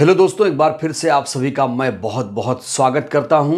hello दोस्तों एक बार फिर से आप सभी का मैं बहुत बहुत स्वागत करता हूं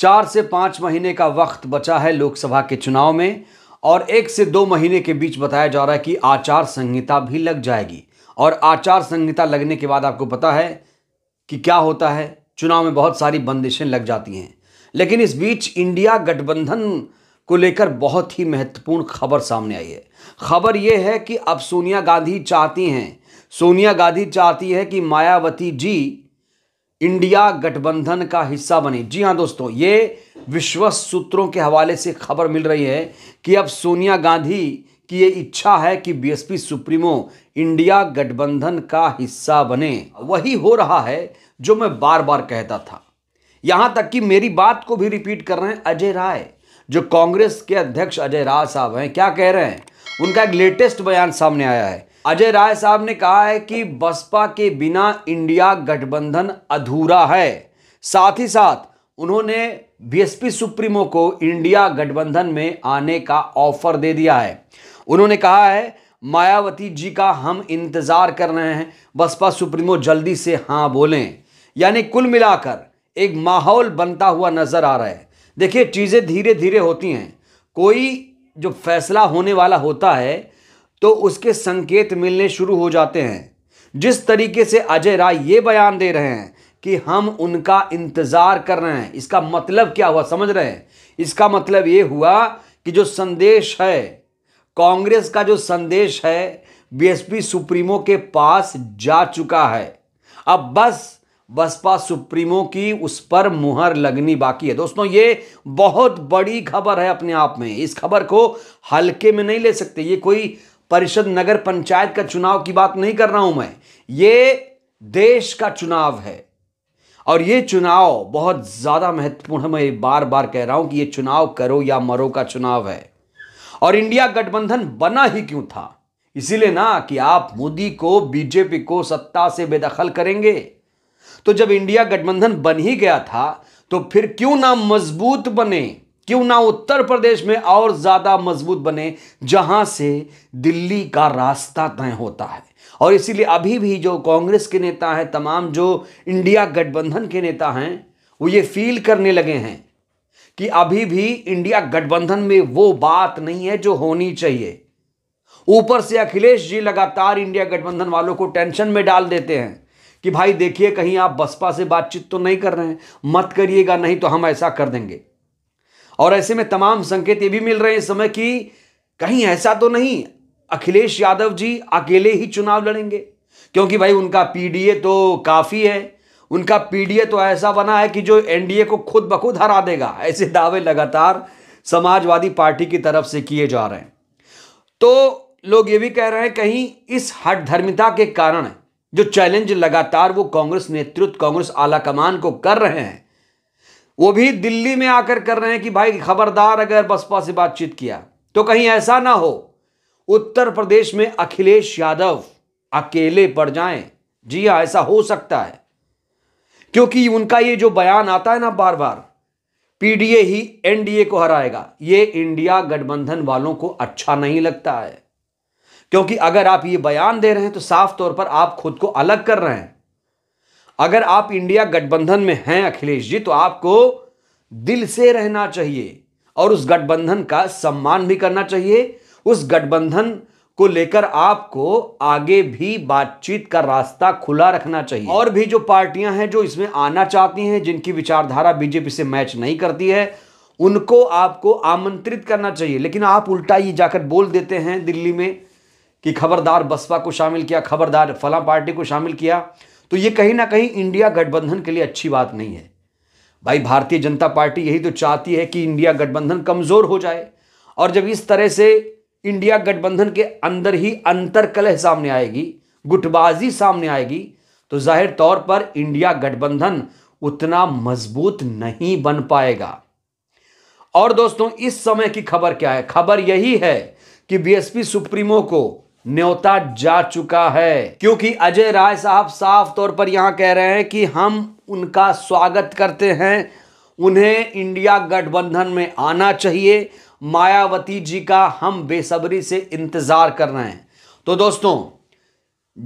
चार से पाँच महीने का वक्त बचा है लोकसभा के चुनाव में और एक से दो महीने के बीच बताया जा रहा है कि आचार संहिता भी लग जाएगी और आचार संहिता लगने के बाद आपको पता है कि क्या होता है चुनाव में बहुत सारी बंदिशें लग जाती हैं लेकिन इस बीच इंडिया गठबंधन को लेकर बहुत ही महत्वपूर्ण खबर सामने आई है खबर यह है कि अब सोनिया गांधी चाहती हैं सोनिया गांधी चाहती है कि मायावती जी इंडिया गठबंधन का हिस्सा बने जी हाँ दोस्तों ये विश्वस सूत्रों के हवाले से खबर मिल रही है कि अब सोनिया गांधी की ये इच्छा है कि बीएसपी सुप्रीमो इंडिया गठबंधन का हिस्सा बने वही हो रहा है जो मैं बार बार कहता था यहां तक कि मेरी बात को भी रिपीट कर रहे हैं अजय राय जो कांग्रेस के अध्यक्ष अजय राय साहब हैं क्या कह रहे हैं उनका एक लेटेस्ट बयान सामने आया है अजय राय साहब ने कहा है कि बसपा के बिना इंडिया गठबंधन अधूरा है साथ ही साथ उन्होंने बीएसपी सुप्रीमो को इंडिया गठबंधन में आने का ऑफर दे दिया है उन्होंने कहा है मायावती जी का हम इंतज़ार कर रहे हैं बसपा सुप्रीमो जल्दी से हाँ बोलें यानी कुल मिलाकर एक माहौल बनता हुआ नज़र आ रहा है देखिए चीज़ें धीरे धीरे होती हैं कोई जो फैसला होने वाला होता है तो उसके संकेत मिलने शुरू हो जाते हैं जिस तरीके से अजय राय ये बयान दे रहे हैं कि हम उनका इंतज़ार कर रहे हैं इसका मतलब क्या हुआ समझ रहे हैं इसका मतलब ये हुआ कि जो संदेश है कांग्रेस का जो संदेश है बीएसपी सुप्रीमो के पास जा चुका है अब बस बसपा सुप्रीमो की उस पर मुहर लगनी बाकी है दोस्तों ये बहुत बड़ी खबर है अपने आप में इस खबर को हल्के में नहीं ले सकते ये कोई परिषद नगर पंचायत का चुनाव की बात नहीं कर रहा हूं मैं ये देश का चुनाव है और ये चुनाव बहुत ज़्यादा महत्वपूर्ण है मैं बार बार कह रहा हूं कि ये चुनाव करो या मरो का चुनाव है और इंडिया गठबंधन बना ही क्यों था इसीलिए ना कि आप मोदी को बीजेपी को सत्ता से बेदखल करेंगे तो जब इंडिया गठबंधन बन ही गया था तो फिर क्यों ना मजबूत बने क्यों ना उत्तर प्रदेश में और ज़्यादा मजबूत बने जहां से दिल्ली का रास्ता तय होता है और इसीलिए अभी भी जो कांग्रेस के नेता हैं तमाम जो इंडिया गठबंधन के नेता हैं वो ये फील करने लगे हैं कि अभी भी इंडिया गठबंधन में वो बात नहीं है जो होनी चाहिए ऊपर से अखिलेश जी लगातार इंडिया गठबंधन वालों को टेंशन में डाल देते हैं कि भाई देखिए कहीं आप बसपा से बातचीत तो नहीं कर रहे हैं मत करिएगा नहीं तो हम ऐसा कर देंगे और ऐसे में तमाम संकेत ये भी मिल रहे हैं इस समय कि कहीं ऐसा तो नहीं अखिलेश यादव जी अकेले ही चुनाव लड़ेंगे क्योंकि भाई उनका पीडीए तो काफ़ी है उनका पीडीए तो ऐसा बना है कि जो एनडीए को खुद बखुद हरा देगा ऐसे दावे लगातार समाजवादी पार्टी की तरफ से किए जा रहे हैं तो लोग ये भी कह रहे हैं कहीं इस हट धर्मिता के कारण जो चैलेंज लगातार वो कांग्रेस नेतृत्व कांग्रेस आला कमान को कर रहे हैं वो भी दिल्ली में आकर कर रहे हैं कि भाई खबरदार अगर बसपा से बातचीत किया तो कहीं ऐसा ना हो उत्तर प्रदेश में अखिलेश यादव अकेले पड़ जाए जी हाँ ऐसा हो सकता है क्योंकि उनका ये जो बयान आता है ना बार बार पीडीए ही एनडीए को हराएगा ये इंडिया गठबंधन वालों को अच्छा नहीं लगता है क्योंकि अगर आप ये बयान दे रहे हैं तो साफ तौर पर आप खुद को अलग कर रहे हैं अगर आप इंडिया गठबंधन में हैं अखिलेश जी तो आपको दिल से रहना चाहिए और उस गठबंधन का सम्मान भी करना चाहिए उस गठबंधन को लेकर आपको आगे भी बातचीत का रास्ता खुला रखना चाहिए और भी जो पार्टियां हैं जो इसमें आना चाहती हैं जिनकी विचारधारा बीजेपी से मैच नहीं करती है उनको आपको आमंत्रित करना चाहिए लेकिन आप उल्टा ही जाकर बोल देते हैं दिल्ली में कि खबरदार बसपा को शामिल किया खबरदार फला पार्टी को शामिल किया तो ये कहीं ना कहीं इंडिया गठबंधन के लिए अच्छी बात नहीं है भाई भारतीय जनता पार्टी यही तो चाहती है कि इंडिया गठबंधन कमज़ोर हो जाए और जब इस तरह से इंडिया गठबंधन के अंदर ही अंतर कलह सामने आएगी गुटबाजी सामने आएगी तो जाहिर तौर पर इंडिया गठबंधन उतना मजबूत नहीं बन पाएगा और दोस्तों इस समय की खबर क्या है खबर यही है कि बीएसपी सुप्रीमो को न्योता जा चुका है क्योंकि अजय राय साहब साफ तौर पर यहाँ कह रहे हैं कि हम उनका स्वागत करते हैं उन्हें इंडिया गठबंधन में आना चाहिए मायावती जी का हम बेसब्री से इंतज़ार कर रहे हैं तो दोस्तों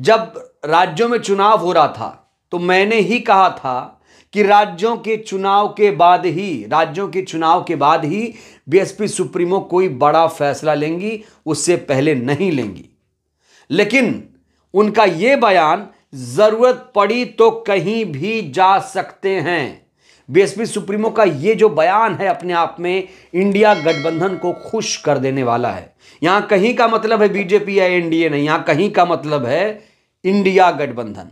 जब राज्यों में चुनाव हो रहा था तो मैंने ही कहा था कि राज्यों के चुनाव के बाद ही राज्यों के चुनाव के बाद ही बीएसपी सुप्रीमो कोई बड़ा फैसला लेंगी उससे पहले नहीं लेंगी लेकिन उनका ये बयान ज़रूरत पड़ी तो कहीं भी जा सकते हैं बीएसपी सुप्रीमो का ये जो बयान है अपने आप में इंडिया गठबंधन को खुश कर देने वाला है यहां कहीं का मतलब है बीजेपी या एनडीए नहीं यहां कहीं का मतलब है इंडिया गठबंधन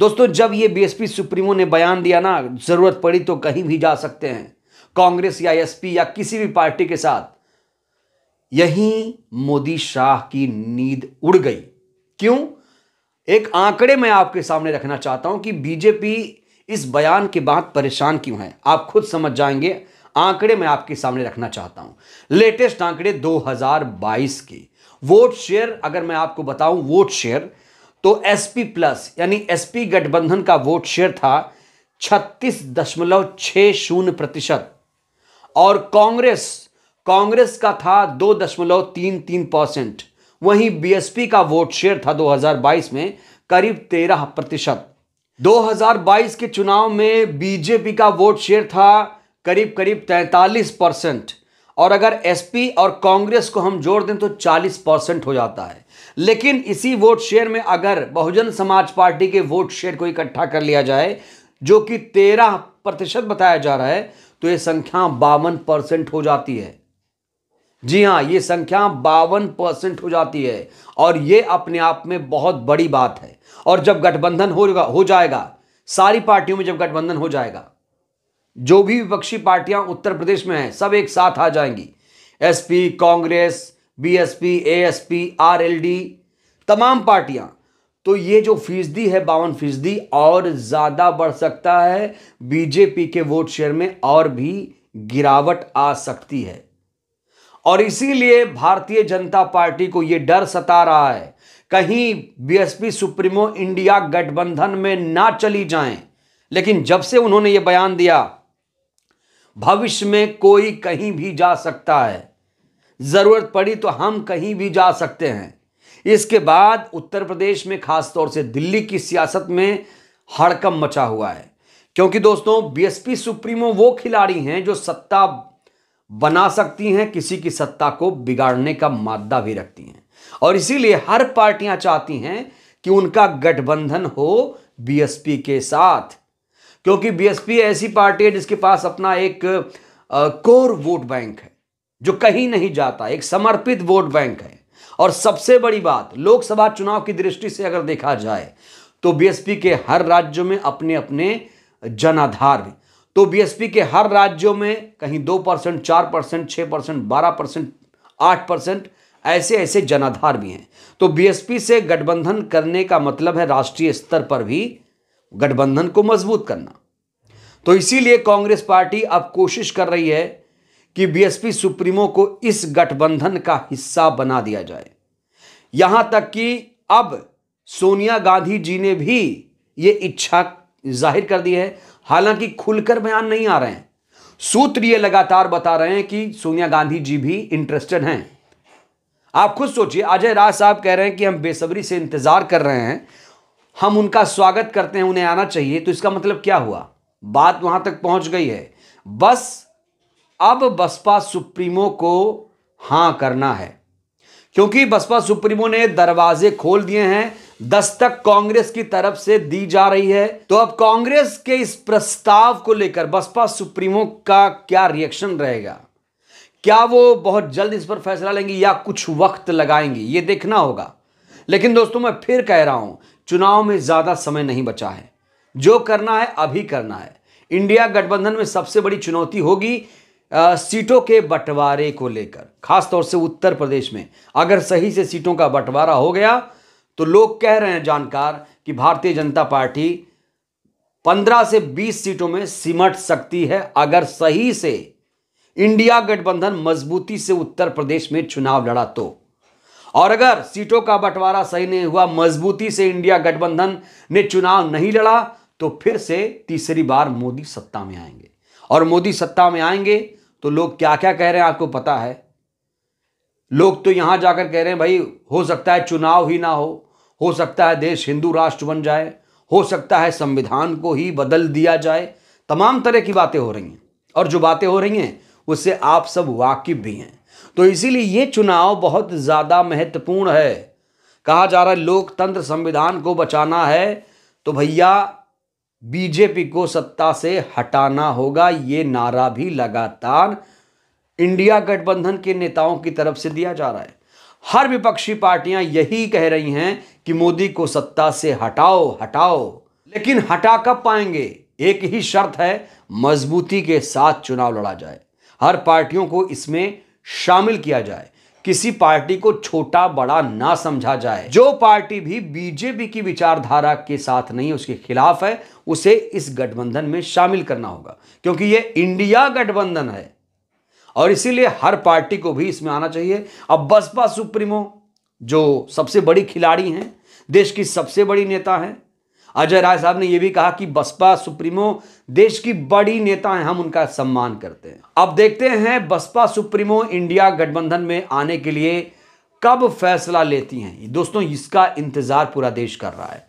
दोस्तों जब ये बीएसपी सुप्रीमो ने बयान दिया ना जरूरत पड़ी तो कहीं भी जा सकते हैं कांग्रेस या एसपी या किसी भी पार्टी के साथ यहीं मोदी शाह की नींद उड़ गई क्यों एक आंकड़े मैं आपके सामने रखना चाहता हूं कि बीजेपी इस बयान के बाद परेशान क्यों है आप खुद समझ जाएंगे आंकड़े मैं आपके सामने रखना चाहता हूं लेटेस्ट आंकड़े 2022 के वोट शेयर अगर मैं आपको बताऊं वोट शेयर तो एसपी प्लस यानी एसपी गठबंधन का वोट शेयर था छत्तीस दशमलव शून्य प्रतिशत और कांग्रेस कांग्रेस का था दो दशमलव तीन तीन परसेंट वहीं बीएसपी का वोट शेयर था 2022 में करीब तेरह प्रतिशत दो के चुनाव में बीजेपी का वोट शेयर था करीब करीब तैतालीस परसेंट और अगर एसपी और कांग्रेस को हम जोड़ दें तो 40 परसेंट हो जाता है लेकिन इसी वोट शेयर में अगर बहुजन समाज पार्टी के वोट शेयर को इकट्ठा कर लिया जाए जो कि 13 प्रतिशत बताया जा रहा है तो ये संख्या बावन परसेंट हो जाती है जी हाँ ये संख्या बावन परसेंट हो जाती है और ये अपने आप में बहुत बड़ी बात है और जब गठबंधन होगा हो जाएगा सारी पार्टियों में जब गठबंधन हो जाएगा जो भी विपक्षी पार्टियां उत्तर प्रदेश में हैं सब एक साथ आ जाएंगी SP Congress BSP ASP RLD तमाम पार्टियां तो ये जो फीसदी है बावन फीसदी और ज़्यादा बढ़ सकता है बीजेपी के वोट शेयर में और भी गिरावट आ सकती है और इसीलिए भारतीय जनता पार्टी को यह डर सता रहा है कहीं बीएसपी सुप्रीमो इंडिया गठबंधन में ना चली जाएं लेकिन जब से उन्होंने यह बयान दिया भविष्य में कोई कहीं भी जा सकता है ज़रूरत पड़ी तो हम कहीं भी जा सकते हैं इसके बाद उत्तर प्रदेश में खासतौर से दिल्ली की सियासत में हड़कम मचा हुआ है क्योंकि दोस्तों बीएसपी सुप्रीमो वो खिलाड़ी हैं जो सत्ता बना सकती हैं किसी की सत्ता को बिगाड़ने का मादा भी रखती हैं और इसीलिए हर पार्टियां चाहती हैं कि उनका गठबंधन हो बीएसपी के साथ क्योंकि बीएसपी ऐसी पार्टी है जिसके पास अपना एक आ, कोर वोट बैंक है जो कहीं नहीं जाता एक समर्पित वोट बैंक है और सबसे बड़ी बात लोकसभा चुनाव की दृष्टि से अगर देखा जाए तो बीएसपी के हर राज्य में अपने अपने जनाधार तो बीएसपी के हर राज्यों में कहीं दो परसेंट चार परसेंट छः परसेंट बारह परसेंट आठ परसेंट ऐसे ऐसे जनाधार भी हैं तो बीएसपी से गठबंधन करने का मतलब है राष्ट्रीय स्तर पर भी गठबंधन को मजबूत करना तो इसीलिए कांग्रेस पार्टी अब कोशिश कर रही है कि बीएसपी सुप्रीमो को इस गठबंधन का हिस्सा बना दिया जाए यहां तक कि अब सोनिया गांधी जी ने भी ये इच्छा जाहिर कर दिए है हालांकि खुलकर बयान नहीं आ रहे हैं सूत्र ये लगातार बता रहे हैं कि सोनिया गांधी जी भी इंटरेस्टेड हैं आप खुद सोचिए अजय राज साहब कह रहे हैं कि हम बेसब्री से इंतज़ार कर रहे हैं हम उनका स्वागत करते हैं उन्हें आना चाहिए तो इसका मतलब क्या हुआ बात वहां तक पहुंच गई है बस अब बसपा सुप्रीमो को हां करना है क्योंकि बसपा सुप्रीमो ने दरवाजे खोल दिए हैं दस्तक कांग्रेस की तरफ से दी जा रही है तो अब कांग्रेस के इस प्रस्ताव को लेकर बसपा सुप्रीमो का क्या रिएक्शन रहेगा क्या वो बहुत जल्द इस पर फैसला लेंगी या कुछ वक्त लगाएंगी ये देखना होगा लेकिन दोस्तों मैं फिर कह रहा हूं चुनाव में ज़्यादा समय नहीं बचा है जो करना है अभी करना है इंडिया गठबंधन में सबसे बड़ी चुनौती होगी सीटों के बंटवारे को लेकर खासतौर से उत्तर प्रदेश में अगर सही से सीटों का बंटवारा हो गया तो लोग कह रहे हैं जानकार कि भारतीय जनता पार्टी 15 से 20 सीटों में सिमट सकती है अगर सही से इंडिया गठबंधन मजबूती से उत्तर प्रदेश में चुनाव लड़ा तो और अगर सीटों का बंटवारा सही नहीं हुआ मजबूती से इंडिया गठबंधन ने चुनाव नहीं लड़ा तो फिर से तीसरी बार मोदी सत्ता में आएंगे और मोदी सत्ता में आएंगे तो लोग क्या क्या कह रहे हैं आपको पता है लोग तो यहां जाकर कह रहे हैं भाई हो सकता है चुनाव ही ना हो हो सकता है देश हिंदू राष्ट्र बन जाए हो सकता है संविधान को ही बदल दिया जाए तमाम तरह की बातें हो रही हैं और जो बातें हो रही हैं उससे आप सब वाकिफ भी हैं तो इसीलिए ये चुनाव बहुत ज़्यादा महत्वपूर्ण है कहा जा रहा है लोकतंत्र संविधान को बचाना है तो भैया बीजेपी को सत्ता से हटाना होगा ये नारा भी लगातार इंडिया गठबंधन के नेताओं की तरफ से दिया जा रहा है हर विपक्षी पार्टियां यही कह रही हैं कि मोदी को सत्ता से हटाओ हटाओ लेकिन हटा कब पाएंगे एक ही शर्त है मजबूती के साथ चुनाव लड़ा जाए हर पार्टियों को इसमें शामिल किया जाए किसी पार्टी को छोटा बड़ा ना समझा जाए जो पार्टी भी बीजेपी की विचारधारा के साथ नहीं उसके खिलाफ है उसे इस गठबंधन में शामिल करना होगा क्योंकि ये इंडिया गठबंधन है और इसीलिए हर पार्टी को भी इसमें आना चाहिए अब बसपा सुप्रीमो जो सबसे बड़ी खिलाड़ी हैं देश की सबसे बड़ी नेता हैं अजय राय साहब ने यह भी कहा कि बसपा सुप्रीमो देश की बड़ी नेता हैं हम उनका सम्मान करते हैं अब देखते हैं बसपा सुप्रीमो इंडिया गठबंधन में आने के लिए कब फैसला लेती हैं दोस्तों इसका इंतज़ार पूरा देश कर रहा है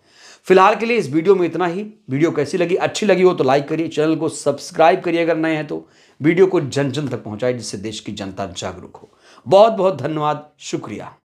फिलहाल के लिए इस वीडियो में इतना ही वीडियो कैसी लगी अच्छी लगी हो तो लाइक करिए चैनल को सब्सक्राइब करिए अगर नए हैं तो वीडियो को जन जन तक पहुंचाए जिससे देश की जनता जागरूक हो बहुत बहुत धन्यवाद शुक्रिया